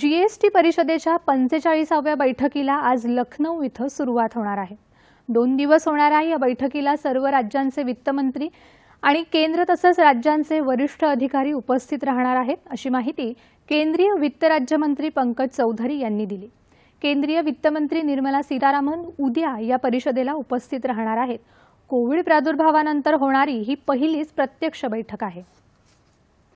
GST परिषदेच्या पंचेचाळीसाव्या बैठकीला आज लखनौ इथं सुरुवात होणार आहे दोन दिवस होणाऱ्या या बैठकीला सर्व राज्यांचे वित्तमंत्री आणि केंद्र तसंच राज्यांचे वरिष्ठ अधिकारी उपस्थित राहणार आहेत अशी माहिती केंद्रीय वित्त राज्यमंत्री पंकज चौधरी यांनी दिली केंद्रीय वित्तमंत्री निर्मला सीतारामन उद्या या परिषदेला उपस्थित राहणार आहेत कोविड प्रादुर्भावानंतर होणारी ही पहिलीच प्रत्यक्ष बैठक आहे